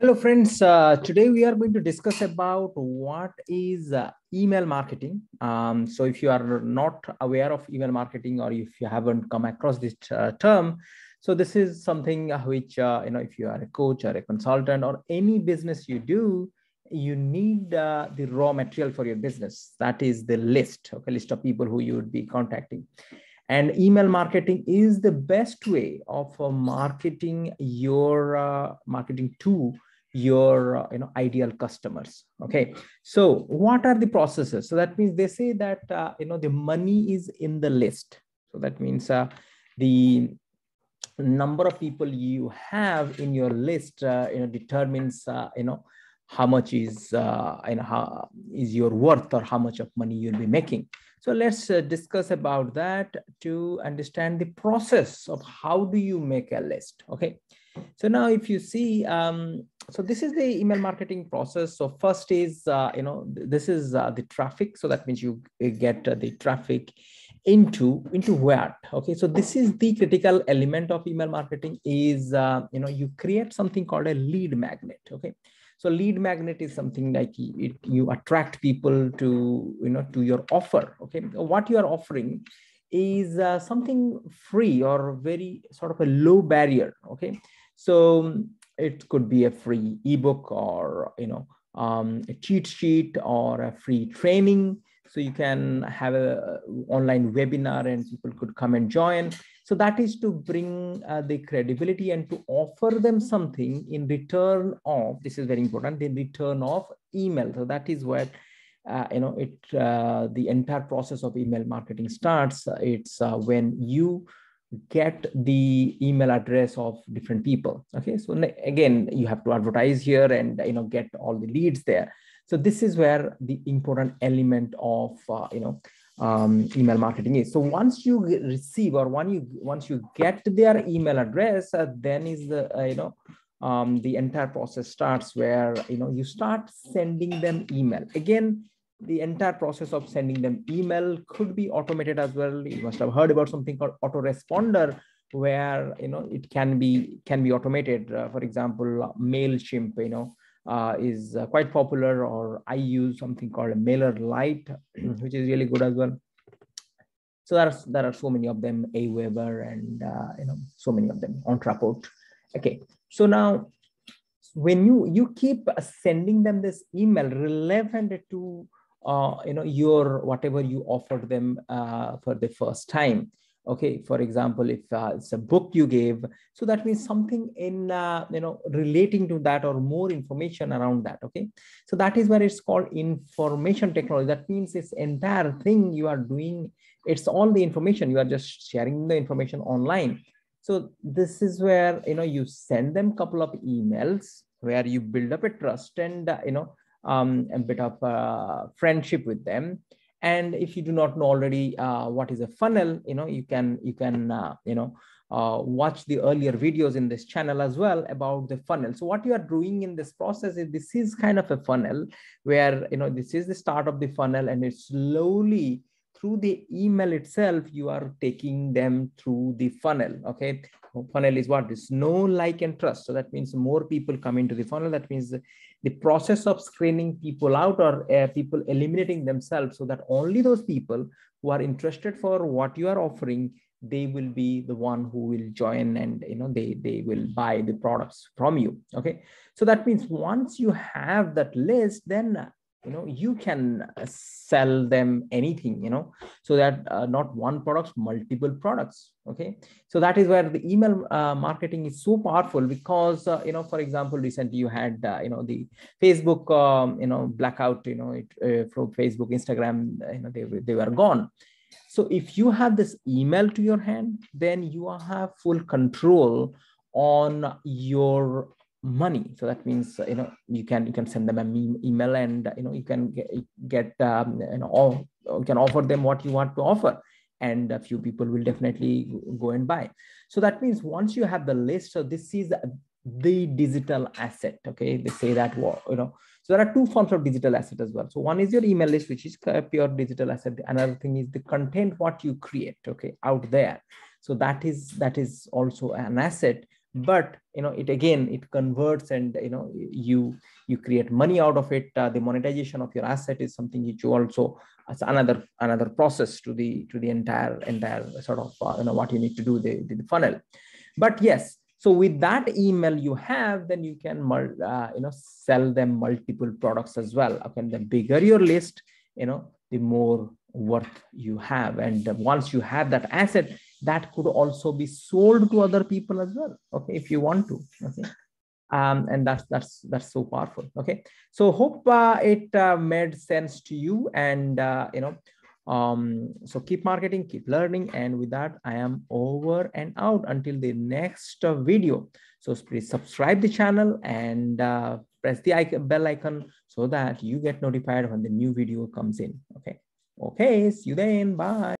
Hello friends, uh, today we are going to discuss about what is uh, email marketing. Um, so if you are not aware of email marketing or if you haven't come across this uh, term, so this is something uh, which, uh, you know, if you are a coach or a consultant or any business you do, you need uh, the raw material for your business. That is the list, okay, list of people who you would be contacting. And email marketing is the best way of marketing your marketing tool your uh, you know ideal customers okay so what are the processes so that means they say that uh, you know the money is in the list so that means uh, the number of people you have in your list uh, you know determines uh, you know how much is uh, you know how is your worth or how much of money you'll be making so let's discuss about that to understand the process of how do you make a list okay so now if you see um, so this is the email marketing process so first is uh, you know this is uh, the traffic so that means you get uh, the traffic into into where okay so this is the critical element of email marketing is uh, you know you create something called a lead magnet okay so lead magnet is something like it, you attract people to you know to your offer okay what you are offering is uh, something free or very sort of a low barrier okay so it could be a free ebook or you know um, a cheat sheet or a free training. So you can have a uh, online webinar and people could come and join. So that is to bring uh, the credibility and to offer them something in return of, this is very important, in return of email. So that is what, uh, you know, it, uh, the entire process of email marketing starts. It's uh, when you get the email address of different people okay so again you have to advertise here and you know get all the leads there so this is where the important element of uh, you know um, email marketing is so once you receive or when you once you get their email address uh, then is the uh, you know um, the entire process starts where you know you start sending them email again the entire process of sending them email could be automated as well you must have heard about something called autoresponder where you know it can be can be automated uh, for example mailchimp you know uh, is uh, quite popular or i use something called mailer light which is really good as well so there are, there are so many of them aweber and uh, you know so many of them on okay so now when you you keep sending them this email relevant to uh, you know your whatever you offered them uh, for the first time okay for example if uh, it's a book you gave so that means something in uh, you know relating to that or more information around that okay so that is where it's called information technology that means this entire thing you are doing it's all the information you are just sharing the information online so this is where you know you send them couple of emails where you build up a trust and uh, you know um, a bit of a uh, friendship with them. And if you do not know already uh, what is a funnel, you know, you can, you can, uh, you know, uh, watch the earlier videos in this channel as well about the funnel. So what you are doing in this process is this is kind of a funnel where, you know, this is the start of the funnel and it slowly through the email itself, you are taking them through the funnel. Okay. Funnel is what is no like and trust. So that means more people come into the funnel. That means the process of screening people out or uh, people eliminating themselves so that only those people who are interested for what you are offering, they will be the one who will join and you know they they will buy the products from you. Okay. So that means once you have that list, then you know you can uh, sell them anything you know so that uh, not one products, multiple products okay so that is where the email uh, marketing is so powerful because uh, you know for example recently you had uh, you know the facebook um, you know blackout you know it, uh, from facebook instagram you know they, they were gone so if you have this email to your hand then you have full control on your money so that means uh, you know you can you can send them an email and uh, you know you can get, get um, you know all, you can offer them what you want to offer and a few people will definitely go and buy so that means once you have the list so this is the digital asset okay they say that you know so there are two forms of digital asset as well so one is your email list which is pure digital asset another thing is the content what you create okay out there so that is that is also an asset but you know it again it converts and you know you you create money out of it uh, the monetization of your asset is something which you also as another another process to the to the entire entire sort of uh, you know what you need to do the, the, funnel but yes so with that email you have then you can uh, you know sell them multiple products as well okay the bigger your list you know the more worth you have and once you have that asset that could also be sold to other people as well okay if you want to okay um, and that's that's that's so powerful okay so hope uh, it uh, made sense to you and uh, you know um, so keep marketing keep learning and with that i am over and out until the next uh, video so please subscribe the channel and uh, press the icon, bell icon so that you get notified when the new video comes in okay okay see you then bye